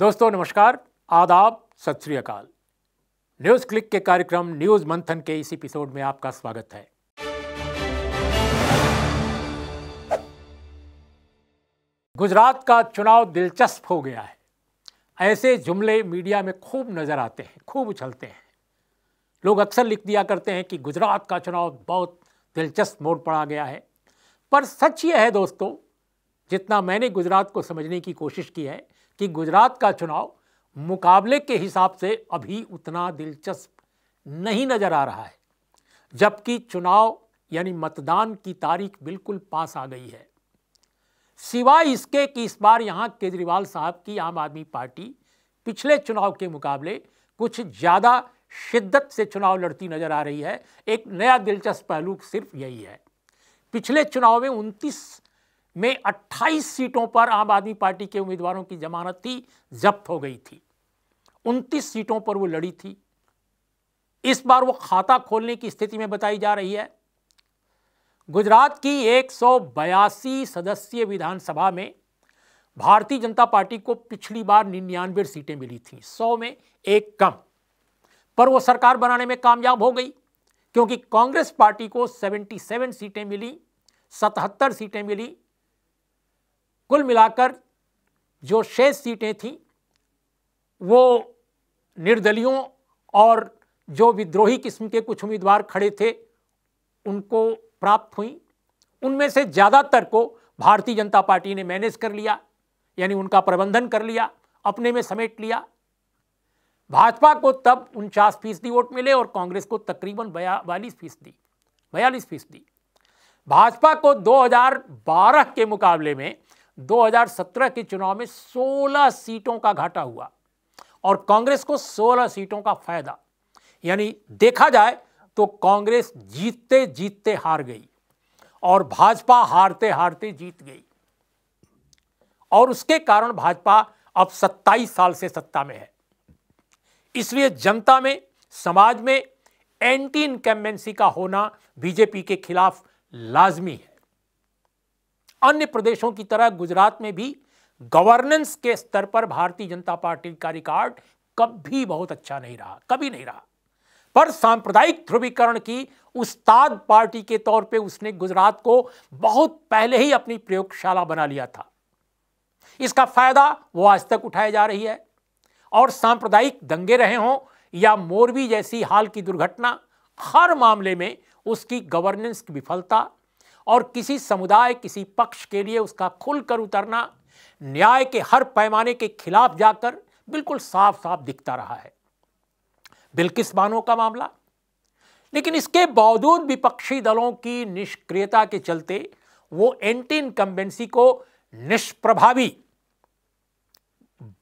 दोस्तों नमस्कार आदाब सत श्री अकाल न्यूज़ क्लिक के कार्यक्रम न्यूज़ मंथन के इस एपिसोड में आपका स्वागत है गुजरात का चुनाव दिलचस्प हो गया है ऐसे जुमले मीडिया में खूब नज़र आते हैं खूब उछलते हैं लोग अक्सर लिख दिया करते हैं कि गुजरात का चुनाव बहुत दिलचस्प मोड़ पड़ा गया है पर सच यह है दोस्तों जितना मैंने गुजरात को समझने की कोशिश की है कि गुजरात का चुनाव मुकाबले के हिसाब से अभी उतना दिलचस्प नहीं नज़र आ रहा है जबकि चुनाव यानी मतदान की तारीख बिल्कुल पास आ गई है सिवाय इसके कि इस बार यहां केजरीवाल साहब की आम आदमी पार्टी पिछले चुनाव के मुकाबले कुछ ज़्यादा शिद्दत से चुनाव लड़ती नज़र आ रही है एक नया दिलचस्प पहलू सिर्फ यही है पिछले चुनाव में में 28 सीटों पर आम आदमी पार्टी के उम्मीदवारों की जमानत थी जब्त हो गई थी 29 सीटों पर वो लड़ी थी इस बार वो खाता खोलने की स्थिति में बताई जा रही है गुजरात की एक सदस्यीय विधानसभा में भारतीय जनता पार्टी को पिछली बार निन्यानवे सीटें मिली थी सौ में एक कम पर वो सरकार बनाने में कामयाब हो गई क्योंकि कांग्रेस पार्टी को 77 सीटें मिली 77 सीटें मिली कुल मिलाकर जो शेष सीटें थीं वो निर्दलियों और जो विद्रोही किस्म के कुछ उम्मीदवार खड़े थे उनको प्राप्त हुई उनमें से ज़्यादातर को भारतीय जनता पार्टी ने मैनेज कर लिया यानी उनका प्रबंधन कर लिया अपने में समेट लिया भाजपा को तब उनचास फीसदी वोट मिले और कांग्रेस को तकरीबन बयालीस फीसदी बयालीस फीसदी भाजपा को 2012 के मुकाबले में 2017 के चुनाव में 16 सीटों का घाटा हुआ और कांग्रेस को 16 सीटों का फायदा यानी देखा जाए तो कांग्रेस जीतते जीतते हार गई और भाजपा हारते हारते जीत गई और उसके कारण भाजपा अब 27 साल से सत्ता में है इसलिए जनता में समाज में एंटी इनकम्बेंसी का होना बीजेपी के खिलाफ लाजमी है अन्य प्रदेशों की तरह गुजरात में भी गवर्नेंस के स्तर पर भारतीय जनता पार्टी का रिकॉर्ड कभी बहुत अच्छा नहीं रहा कभी नहीं रहा पर सांप्रदायिक ध्रुवीकरण की उस्ताद पार्टी के तौर पे उसने गुजरात को बहुत पहले ही अपनी प्रयोगशाला बना लिया था इसका फायदा वो आज तक उठाया जा रही है और सांप्रदायिक दंगे रहे हों या मोरबी जैसी हाल की दुर्घटना हर मामले में उसकी गवर्नेंस की विफलता और किसी समुदाय किसी पक्ष के लिए उसका खुलकर उतरना न्याय के हर पैमाने के खिलाफ जाकर बिल्कुल साफ साफ दिखता रहा है बिल्किस बानो का मामला लेकिन इसके बावजूद विपक्षी दलों की निष्क्रियता के चलते वो एंटी इनकम्बेंसी को निष्प्रभावी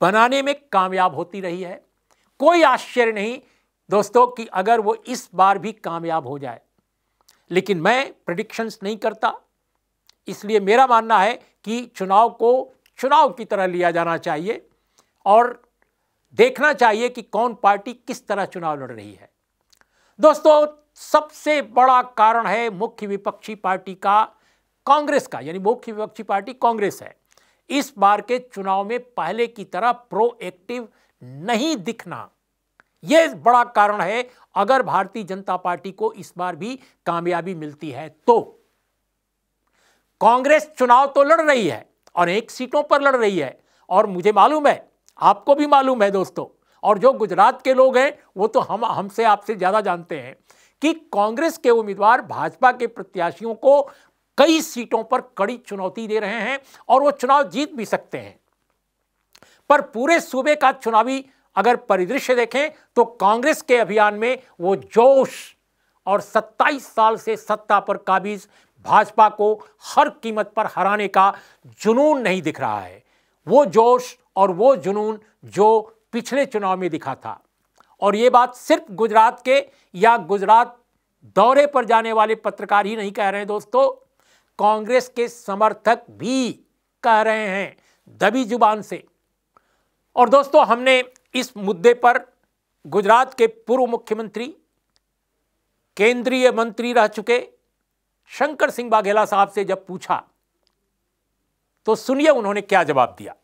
बनाने में कामयाब होती रही है कोई आश्चर्य नहीं दोस्तों कि अगर वो इस बार भी कामयाब हो जाए लेकिन मैं प्रडिक्शंस नहीं करता इसलिए मेरा मानना है कि चुनाव को चुनाव की तरह लिया जाना चाहिए और देखना चाहिए कि कौन पार्टी किस तरह चुनाव लड़ रही है दोस्तों सबसे बड़ा कारण है मुख्य विपक्षी पार्टी का कांग्रेस का यानी मुख्य विपक्षी पार्टी कांग्रेस है इस बार के चुनाव में पहले की तरह प्रोएक्टिव नहीं दिखना यह बड़ा कारण है अगर भारतीय जनता पार्टी को इस बार भी कामयाबी मिलती है तो कांग्रेस चुनाव तो लड़ रही है और एक सीटों पर लड़ रही है और मुझे मालूम है आपको भी मालूम है दोस्तों और जो गुजरात के लोग हैं वो तो हम हमसे आपसे ज़्यादा जानते हैं कि कांग्रेस के उम्मीदवार भाजपा के प्रत्याशियों को कई सीटों पर कड़ी चुनौती दे रहे हैं और वो चुनाव जीत भी सकते हैं पर पूरे सूबे का चुनावी अगर परिदृश्य देखें तो कांग्रेस के अभियान में वो जोश और 27 साल से सत्ता पर काबिज भाजपा को हर कीमत पर हराने का जुनून नहीं दिख रहा है वो जोश और वो जुनून जो पिछले चुनाव में दिखा था और ये बात सिर्फ गुजरात के या गुजरात दौरे पर जाने वाले पत्रकार ही नहीं कह रहे हैं दोस्तों कांग्रेस के समर्थक भी कह रहे हैं दबी जुबान से और दोस्तों हमने इस मुद्दे पर गुजरात के पूर्व मुख्यमंत्री केंद्रीय मंत्री रह चुके शंकर सिंह बाघेला साहब से जब पूछा तो सुनिए उन्होंने क्या जवाब दिया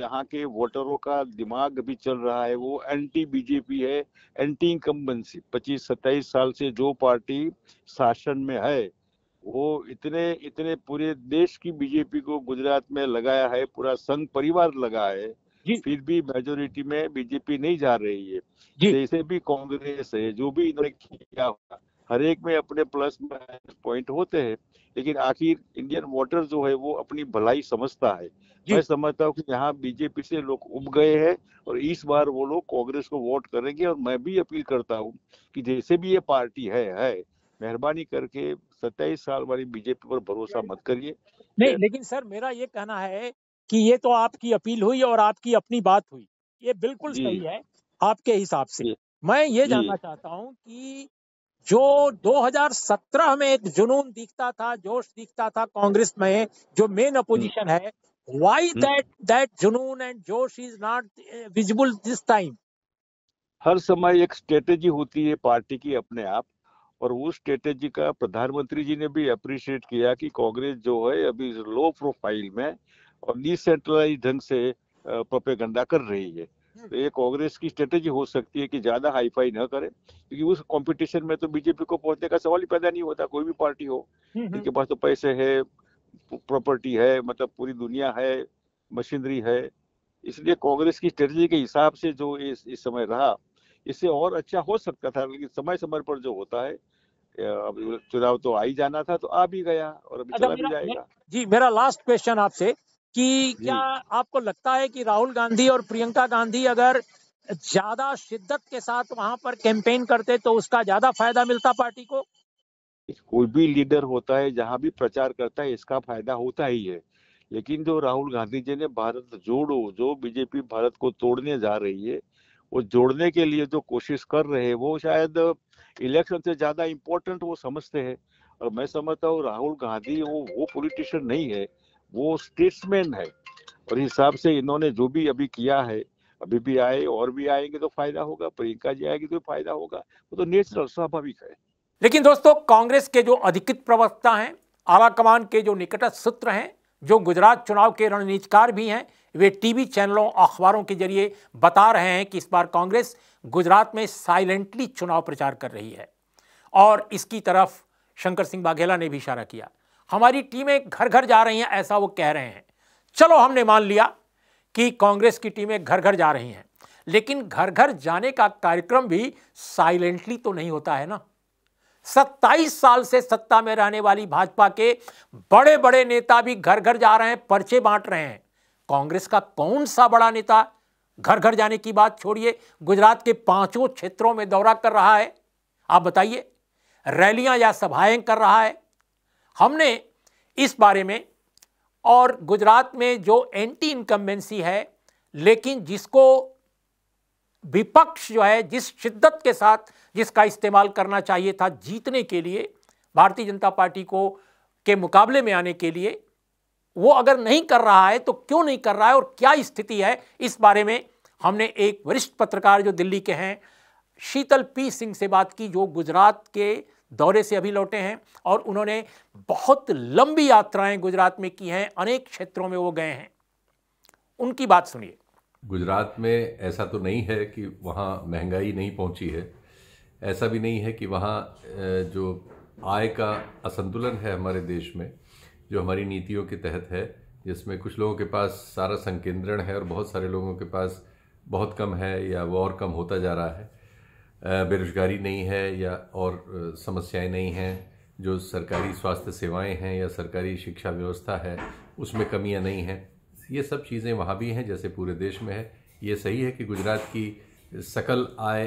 यहाँ के वोटरों का दिमाग भी चल रहा है वो एंटी बीजेपी है एंटी इनकम्बेंसी पच्चीस सत्ताईस साल से जो पार्टी शासन में है वो इतने इतने पूरे देश की बीजेपी को गुजरात में लगाया है पूरा संघ परिवार लगा है फिर भी मेजोरिटी में बीजेपी नहीं जा रही है जैसे भी कांग्रेस है जो भी इन्होंने किया हुआ हर एक में अपने प्लस पॉइंट होते हैं लेकिन आखिर इंडियन वोटर जो है वो अपनी भलाई समझता है मैं समझता हूँ कि यहाँ बीजेपी से लोग उब गए हैं और इस बार वो लोग कांग्रेस को वोट करेंगे और मैं भी अपील करता हूँ कि जैसे भी ये पार्टी है है मेहरबानी करके सत्ताईस साल वाली बीजेपी पर भरोसा मत करिए नहीं लेकिन सर मेरा ये कहना है कि ये तो आपकी अपील हुई और आपकी अपनी बात हुई ये बिल्कुल सही है आपके हिसाब से मैं ये जानना चाहता हूँ कि जो 2017 में एक जुनून दिखता था जोश दिखता था कांग्रेस में जो मेन हम्म। अपोजिशन है वाई दैट दैट जुनून एंड जोश is not visible this time हर समय एक स्ट्रेटेजी होती है पार्टी की अपने आप और उस स्ट्रेटेजी का प्रधानमंत्री जी ने भी अप्रिशिएट किया कि कांग्रेस जो है अभी लो प्रोफाइल में और डिसेंट्रलाइज ढंग से प्रोपेगंडा कर रही है हम्म। तो ये कांग्रेस की स्ट्रेटेजी हो सकती है कि ज्यादा हाईफाई ना करे क्योंकि उस कंपटीशन में तो बीजेपी को पहुंचने का सवाल ही पैदा नहीं होता कोई भी पार्टी हो हम्म, हम्म। इनके पास तो पैसे है प्रॉपर्टी है मतलब पूरी दुनिया है मशीनरी है इसलिए कांग्रेस की स्ट्रेटेजी के हिसाब से जो इस, इस समय रहा इससे और अच्छा हो सकता था लेकिन समय समय पर जो होता है चुनाव तो आ ही जाना था तो आ भी गया और अभी अच्छा, चला भी जाएगा जी मेरा लास्ट क्वेश्चन आपसे कि क्या आपको लगता है कि राहुल गांधी और प्रियंका गांधी अगर ज्यादा शिद्दत के साथ वहां पर कैंपेन करते तो उसका ज्यादा फायदा मिलता पार्टी को कोई भी लीडर होता है जहां भी प्रचार करता है इसका फायदा होता ही है लेकिन जो राहुल गांधी जी ने भारत जोड़ो जो बीजेपी भारत को तोड़ने जा रही है वो जोड़ने के लिए जो कोशिश कर रहे हैं वो शायद इलेक्शन से ज्यादा इम्पोर्टेंट वो समझते हैं और मैं समझता हूँ राहुल गांधी वो वो पॉलिटिशियन नहीं है वो स्टेट्समैन है और हिसाब से इन्होंने जो भी अभी किया है अभी भी आए और भी आएंगे तो फायदा होगा प्रियंका जी आएगी तो फायदा होगा वो तो नेचुरल स्वाभाविक है लेकिन दोस्तों कांग्रेस के जो अधिकृत प्रवक्ता हैं आला कमान के जो निकट सूत्र हैं जो गुजरात चुनाव के रणनीतिकार भी हैं वे टीवी चैनलों अखबारों के जरिए बता रहे हैं कि इस बार कांग्रेस गुजरात में साइलेंटली चुनाव प्रचार कर रही है और इसकी तरफ शंकर सिंह बाघेला ने भी इशारा किया हमारी टीमें घर घर जा रही हैं ऐसा वो कह रहे हैं चलो हमने मान लिया कि कांग्रेस की टीमें घर घर जा रही हैं लेकिन घर घर जाने का कार्यक्रम भी साइलेंटली तो नहीं होता है ना सत्ताईस साल से सत्ता में रहने वाली भाजपा के बड़े बड़े नेता भी घर घर जा रहे हैं पर्चे बांट रहे हैं कांग्रेस का कौन सा बड़ा नेता घर घर जाने की बात छोड़िए गुजरात के पांचों क्षेत्रों में दौरा कर रहा है आप बताइए रैलियां या सभाएं कर रहा है हमने इस बारे में और गुजरात में जो एंटी इनकम्बेंसी है लेकिन जिसको विपक्ष जो है जिस शिद्दत के साथ जिसका इस्तेमाल करना चाहिए था जीतने के लिए भारतीय जनता पार्टी को के मुकाबले में आने के लिए वो अगर नहीं कर रहा है तो क्यों नहीं कर रहा है और क्या स्थिति है इस बारे में हमने एक वरिष्ठ पत्रकार जो दिल्ली के हैं शीतल पी सिंह से बात की जो गुजरात के दौरे से अभी लौटे हैं और उन्होंने बहुत लंबी यात्राएं गुजरात में की हैं अनेक क्षेत्रों में वो गए हैं उनकी बात सुनिए गुजरात में ऐसा तो नहीं है कि वहाँ महंगाई नहीं पहुँची है ऐसा भी नहीं है कि वहाँ जो आय का असंतुलन है हमारे देश में जो हमारी नीतियों के तहत है जिसमें कुछ लोगों के पास सारा संकेंद्रण है और बहुत सारे लोगों के पास बहुत कम है या वो और कम होता जा रहा है बेरोजगारी नहीं है या और समस्याएं नहीं हैं जो सरकारी स्वास्थ्य सेवाएं हैं या सरकारी शिक्षा व्यवस्था है उसमें कमियां नहीं हैं ये सब चीज़ें वहाँ भी हैं जैसे पूरे देश में है ये सही है कि गुजरात की सकल आय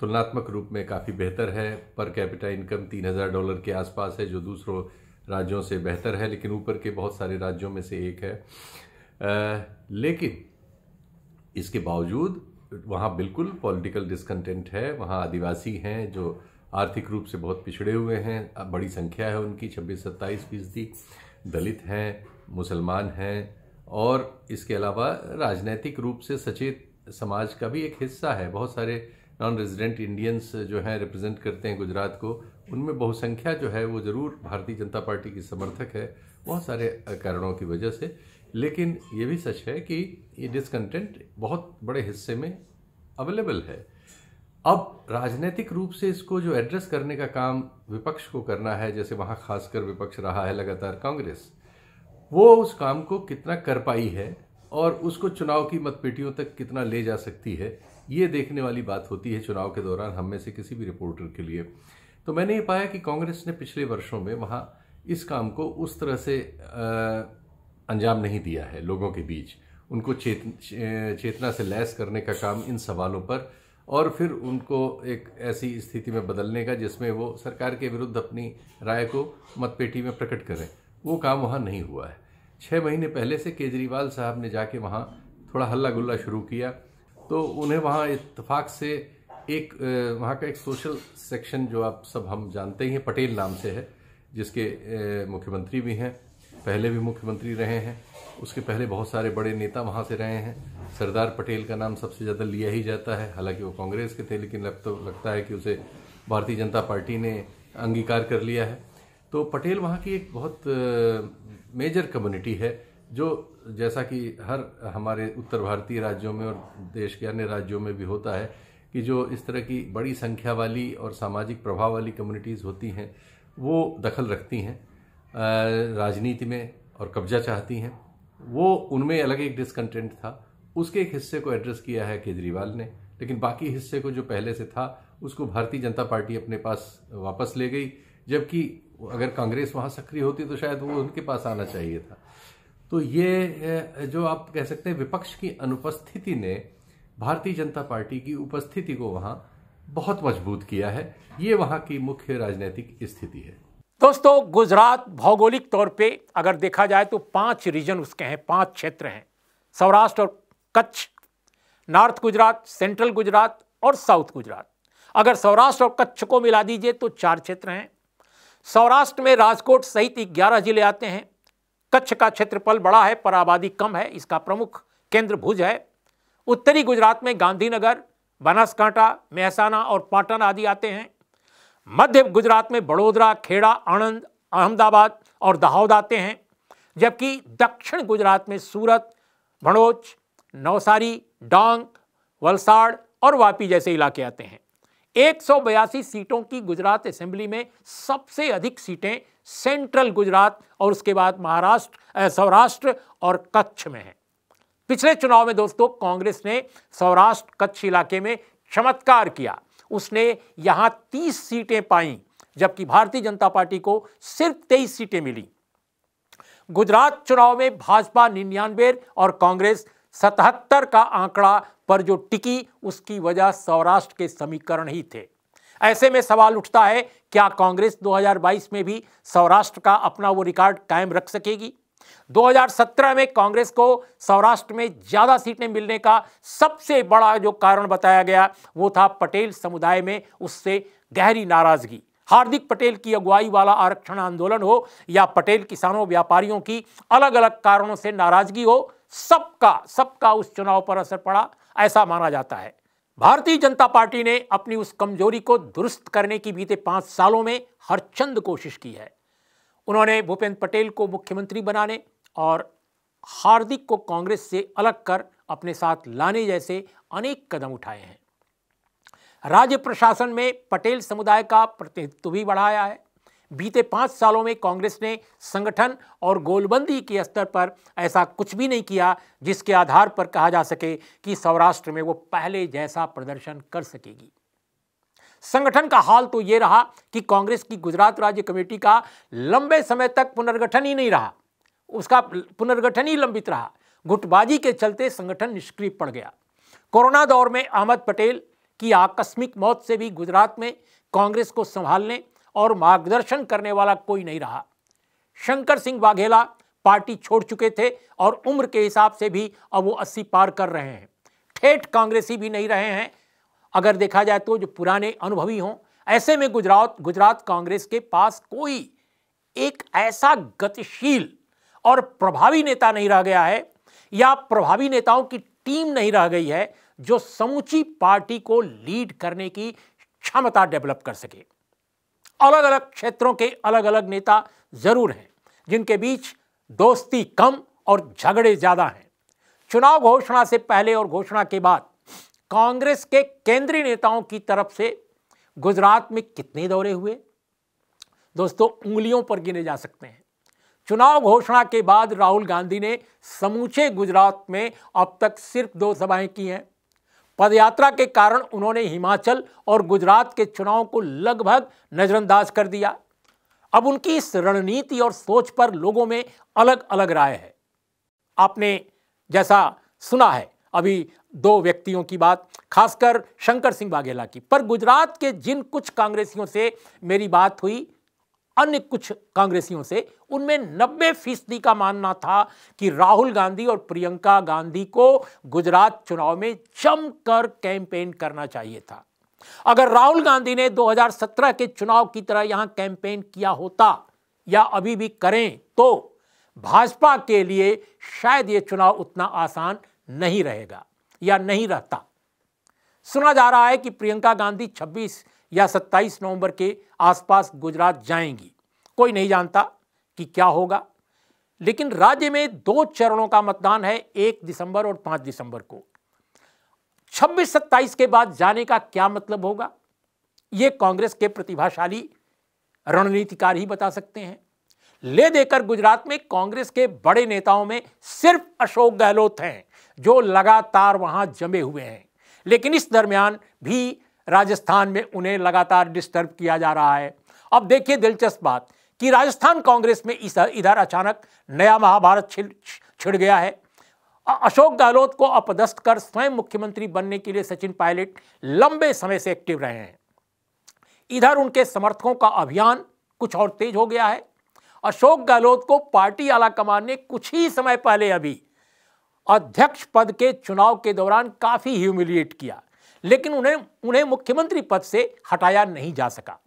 तुलनात्मक रूप में काफ़ी बेहतर है पर कैपिटा इनकम तीन हज़ार डॉलर के आसपास है जो दूसरों राज्यों से बेहतर है लेकिन ऊपर के बहुत सारे राज्यों में से एक है आ, लेकिन इसके बावजूद वहाँ बिल्कुल पॉलिटिकल डिसकंटेंट है वहाँ आदिवासी हैं जो आर्थिक रूप से बहुत पिछड़े हुए हैं बड़ी संख्या है उनकी छब्बीस सत्ताईस फीसदी दलित हैं मुसलमान हैं और इसके अलावा राजनैतिक रूप से सचेत समाज का भी एक हिस्सा है बहुत सारे नॉन रेजिडेंट इंडियंस जो हैं रिप्रेजेंट करते हैं गुजरात को उनमें बहुसंख्या जो है वो ज़रूर भारतीय जनता पार्टी की समर्थक है बहुत सारे कारणों की वजह से लेकिन ये भी सच है कि ये डिसकंटेंट बहुत बड़े हिस्से में अवेलेबल है अब राजनीतिक रूप से इसको जो एड्रेस करने का काम विपक्ष को करना है जैसे वहाँ खासकर विपक्ष रहा है लगातार कांग्रेस वो उस काम को कितना कर पाई है और उसको चुनाव की मतपेटियों तक कितना ले जा सकती है ये देखने वाली बात होती है चुनाव के दौरान हम में से किसी भी रिपोर्टर के लिए तो मैंने ये पाया कि कांग्रेस ने पिछले वर्षों में वहाँ इस काम को उस तरह से आ, अंजाम नहीं दिया है लोगों के बीच उनको चेत चेतना से लैस करने का काम इन सवालों पर और फिर उनको एक ऐसी स्थिति में बदलने का जिसमें वो सरकार के विरुद्ध अपनी राय को मतपेटी में प्रकट करें वो काम वहाँ नहीं हुआ है छः महीने पहले से केजरीवाल साहब ने जाके वहाँ थोड़ा हल्ला गुल्ला शुरू किया तो उन्हें वहाँ इतफाक़ से एक वहाँ का एक सोशल सेक्शन जो आप सब हम जानते ही हैं पटेल नाम से है जिसके मुख्यमंत्री भी हैं पहले भी मुख्यमंत्री रहे हैं उसके पहले बहुत सारे बड़े नेता वहाँ से रहे हैं सरदार पटेल का नाम सबसे ज़्यादा लिया ही जाता है हालांकि वो कांग्रेस के थे लेकिन लग तो लगता है कि उसे भारतीय जनता पार्टी ने अंगीकार कर लिया है तो पटेल वहाँ की एक बहुत मेजर कम्युनिटी है जो जैसा कि हर हमारे उत्तर भारतीय राज्यों में और देश के अन्य राज्यों में भी होता है कि जो इस तरह की बड़ी संख्या वाली और सामाजिक प्रभाव वाली कम्युनिटीज़ होती हैं वो दखल रखती हैं राजनीति में और कब्जा चाहती हैं वो उनमें अलग एक डिसकंटेंट था उसके एक हिस्से को एड्रेस किया है केजरीवाल ने लेकिन बाकी हिस्से को जो पहले से था उसको भारतीय जनता पार्टी अपने पास वापस ले गई जबकि अगर कांग्रेस वहाँ सक्रिय होती तो शायद वो उनके पास आना चाहिए था तो ये जो आप कह सकते हैं विपक्ष की अनुपस्थिति ने भारतीय जनता पार्टी की उपस्थिति को वहाँ बहुत मजबूत किया है ये वहाँ की मुख्य राजनीतिक स्थिति है दोस्तों गुजरात भौगोलिक तौर पे अगर देखा जाए तो पांच रीजन उसके हैं पांच क्षेत्र हैं सौराष्ट्र और कच्छ नॉर्थ गुजरात सेंट्रल गुजरात और साउथ गुजरात अगर सौराष्ट्र और कच्छ को मिला दीजिए तो चार क्षेत्र हैं सौराष्ट्र में राजकोट सहित ग्यारह जिले आते हैं कच्छ का क्षेत्रफल बड़ा है पर आबादी कम है इसका प्रमुख केंद्र भुज है उत्तरी गुजरात में गांधीनगर बनासकांठा मेहसाना और पाटन आदि आते हैं मध्य गुजरात में बड़ोदरा खेड़ा आणंद अहमदाबाद और दाहौद आते हैं जबकि दक्षिण गुजरात में सूरत भड़ोच नवसारी डांग वलसाड़ और वापी जैसे इलाके आते हैं एक सीटों की गुजरात असेंबली में सबसे अधिक सीटें सेंट्रल गुजरात और उसके बाद महाराष्ट्र सौराष्ट्र और कच्छ में हैं पिछले चुनाव में दोस्तों कांग्रेस ने सौराष्ट्र कच्छ इलाके में चमत्कार किया उसने यहां तीस सीटें पाई जबकि भारतीय जनता पार्टी को सिर्फ तेईस सीटें मिली गुजरात चुनाव में भाजपा निन्यानवे और कांग्रेस सतहत्तर का आंकड़ा पर जो टिकी उसकी वजह सौराष्ट्र के समीकरण ही थे ऐसे में सवाल उठता है क्या कांग्रेस 2022 में भी सौराष्ट्र का अपना वो रिकॉर्ड कायम रख सकेगी 2017 में कांग्रेस को सौराष्ट्र में ज्यादा सीटें मिलने का सबसे बड़ा जो कारण बताया गया वो था पटेल समुदाय में उससे गहरी नाराजगी हार्दिक पटेल की अगुवाई वाला आरक्षण आंदोलन हो या पटेल किसानों व्यापारियों की अलग अलग कारणों से नाराजगी हो सबका सबका उस चुनाव पर असर पड़ा ऐसा माना जाता है भारतीय जनता पार्टी ने अपनी उस कमजोरी को दुरुस्त करने की बीते पांच सालों में हर चंद कोशिश की है उन्होंने भूपेंद्र पटेल को मुख्यमंत्री बनाने और हार्दिक को कांग्रेस से अलग कर अपने साथ लाने जैसे अनेक कदम उठाए हैं राज्य प्रशासन में पटेल समुदाय का प्रतिनिधित्व भी बढ़ाया है बीते पाँच सालों में कांग्रेस ने संगठन और गोलबंदी के स्तर पर ऐसा कुछ भी नहीं किया जिसके आधार पर कहा जा सके कि सौराष्ट्र में वो पहले जैसा प्रदर्शन कर सकेगी संगठन का हाल तो ये रहा कि कांग्रेस की गुजरात राज्य कमेटी का लंबे समय तक पुनर्गठन ही नहीं रहा उसका पुनर्गठन ही लंबित रहा गुटबाजी के चलते संगठन निष्क्रिय पड़ गया कोरोना दौर में अहमद पटेल की आकस्मिक मौत से भी गुजरात में कांग्रेस को संभालने और मार्गदर्शन करने वाला कोई नहीं रहा शंकर सिंह वाघेला पार्टी छोड़ चुके थे और उम्र के हिसाब से भी अब वो अस्सी पार कर रहे हैं ठेठ कांग्रेसी भी नहीं रहे हैं अगर देखा जाए तो जो पुराने अनुभवी हों ऐसे में गुजरात गुजरात कांग्रेस के पास कोई एक ऐसा गतिशील और प्रभावी नेता नहीं रह गया है या प्रभावी नेताओं की टीम नहीं रह गई है जो समूची पार्टी को लीड करने की क्षमता डेवलप कर सके अलग अलग क्षेत्रों के अलग अलग नेता जरूर हैं जिनके बीच दोस्ती कम और झगड़े ज़्यादा हैं चुनाव घोषणा से पहले और घोषणा के बाद कांग्रेस के केंद्रीय नेताओं की तरफ से गुजरात में कितने दौरे हुए दोस्तों उंगलियों पर गिने जा सकते हैं चुनाव घोषणा के बाद राहुल गांधी ने समूचे गुजरात में अब तक सिर्फ दो सभाएं की हैं पदयात्रा के कारण उन्होंने हिमाचल और गुजरात के चुनाव को लगभग नज़रअंदाज कर दिया अब उनकी इस रणनीति और सोच पर लोगों में अलग अलग राय है आपने जैसा सुना है अभी दो व्यक्तियों की बात खासकर शंकर सिंह बाघेला की पर गुजरात के जिन कुछ कांग्रेसियों से मेरी बात हुई अन्य कुछ कांग्रेसियों से उनमें नब्बे फीसदी का मानना था कि राहुल गांधी और प्रियंका गांधी को गुजरात चुनाव में जमकर कैंपेन करना चाहिए था अगर राहुल गांधी ने 2017 के चुनाव की तरह यहां कैंपेन किया होता या अभी भी करें तो भाजपा के लिए शायद ये चुनाव उतना आसान नहीं रहेगा या नहीं रहता सुना जा रहा है कि प्रियंका गांधी 26 या 27 नवंबर के आसपास गुजरात जाएंगी कोई नहीं जानता कि क्या होगा लेकिन राज्य में दो चरणों का मतदान है एक दिसंबर और पांच दिसंबर को छब्बीस सत्ताईस के बाद जाने का क्या मतलब होगा ये कांग्रेस के प्रतिभाशाली रणनीतिकार ही बता सकते हैं ले देकर गुजरात में कांग्रेस के बड़े नेताओं में सिर्फ अशोक गहलोत हैं जो लगातार वहां जमे हुए हैं लेकिन इस दरमियान भी राजस्थान में उन्हें लगातार डिस्टर्ब किया जा रहा है अब देखिए दिलचस्प बात कि राजस्थान कांग्रेस में इस इधर अचानक नया महाभारत छिड़ छिड़ गया है अशोक गहलोत को अपदस्थ कर स्वयं मुख्यमंत्री बनने के लिए सचिन पायलट लंबे समय से एक्टिव रहे हैं इधर उनके समर्थकों का अभियान कुछ और तेज हो गया है अशोक गहलोत को पार्टी आला कमान ने कुछ ही समय पहले अभी अध्यक्ष पद के चुनाव के दौरान काफ़ी ह्यूमिलिएट किया लेकिन उन्हें उन्हें मुख्यमंत्री पद से हटाया नहीं जा सका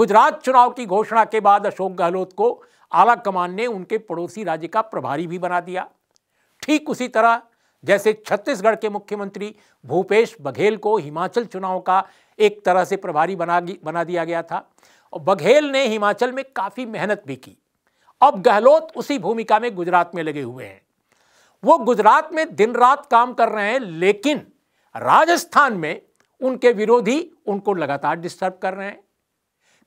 गुजरात चुनाव की घोषणा के बाद अशोक गहलोत को आला कमान ने उनके पड़ोसी राज्य का प्रभारी भी बना दिया ठीक उसी तरह जैसे छत्तीसगढ़ के मुख्यमंत्री भूपेश बघेल को हिमाचल चुनाव का एक तरह से प्रभारी बना बना दिया गया था और बघेल ने हिमाचल में काफ़ी मेहनत भी की अब गहलोत उसी भूमिका में गुजरात में लगे हुए हैं वो गुजरात में दिन रात काम कर रहे हैं लेकिन राजस्थान में उनके विरोधी उनको लगातार डिस्टर्ब कर रहे हैं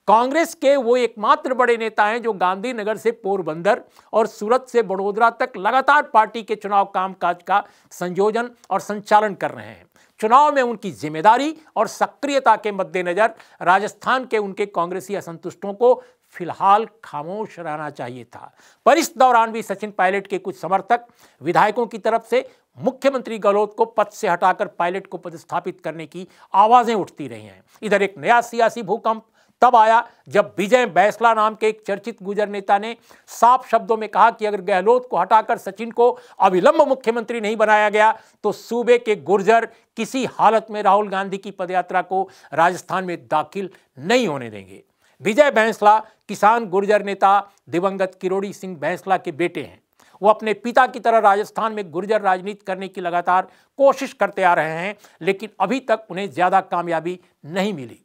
कांग्रेस के वो एकमात्र बड़े नेता हैं जो गांधीनगर से पोरबंदर और सूरत से बड़ोदरा तक लगातार पार्टी के चुनाव कामकाज का संयोजन और संचालन कर रहे हैं चुनाव में उनकी जिम्मेदारी और सक्रियता के मद्देनजर राजस्थान के उनके कांग्रेसी असंतुष्टों को फिलहाल खामोश रहना चाहिए था पर इस दौरान भी सचिन पायलट के कुछ समर्थक विधायकों की तरफ से मुख्यमंत्री गहलोत को पद से हटाकर पायलट को पदस्थापित करने की आवाजें उठती रही हैं इधर एक नया सियासी भूकंप तब आया जब विजय बैसला नाम के एक चर्चित गुजर नेता ने साफ शब्दों में कहा कि अगर गहलोत को हटाकर सचिन को अविलंब मुख्यमंत्री नहीं बनाया गया तो सूबे के गुर्जर किसी हालत में राहुल गांधी की पदयात्रा को राजस्थान में दाखिल नहीं होने देंगे विजय भैंसला किसान गुर्जर नेता दिवंगत किरोड़ी सिंह भैंसला के बेटे हैं वो अपने पिता की तरह राजस्थान में गुर्जर राजनीति करने की लगातार कोशिश करते आ रहे हैं लेकिन अभी तक उन्हें ज़्यादा कामयाबी नहीं मिली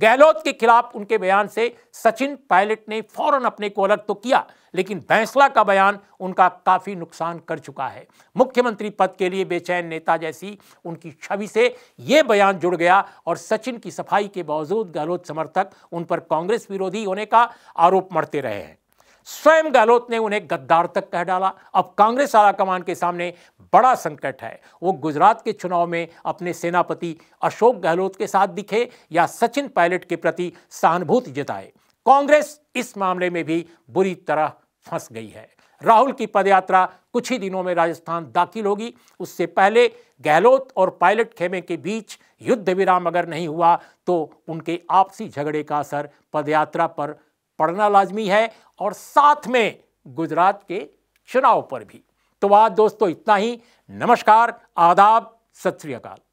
गहलोत के खिलाफ उनके बयान से सचिन पायलट ने फौरन अपने को अलग तो किया लेकिन बैंसला का बयान उनका काफी नुकसान कर चुका है मुख्यमंत्री पद के लिए बेचैन नेता जैसी उनकी छवि से ये बयान जुड़ गया और सचिन की सफाई के बावजूद गहलोत समर्थक उन पर कांग्रेस विरोधी होने का आरोप मरते रहे हैं स्वयं गहलोत ने उन्हें गद्दार तक कह डाला अब कांग्रेस आला कमान के सामने बड़ा संकट है वो गुजरात के चुनाव में अपने सेनापति अशोक गहलोत के साथ दिखे या सचिन पायलट के प्रति सहानुभूति जताए कांग्रेस इस मामले में भी बुरी तरह फंस गई है राहुल की पदयात्रा कुछ ही दिनों में राजस्थान दाखिल होगी उससे पहले गहलोत और पायलट खेमे के बीच युद्ध विराम अगर नहीं हुआ तो उनके आपसी झगड़े का असर पदयात्रा पर पढ़ना लाजमी है और साथ में गुजरात के चुनाव पर भी तो आज दोस्तों इतना ही नमस्कार आदाब सत श्रीकाल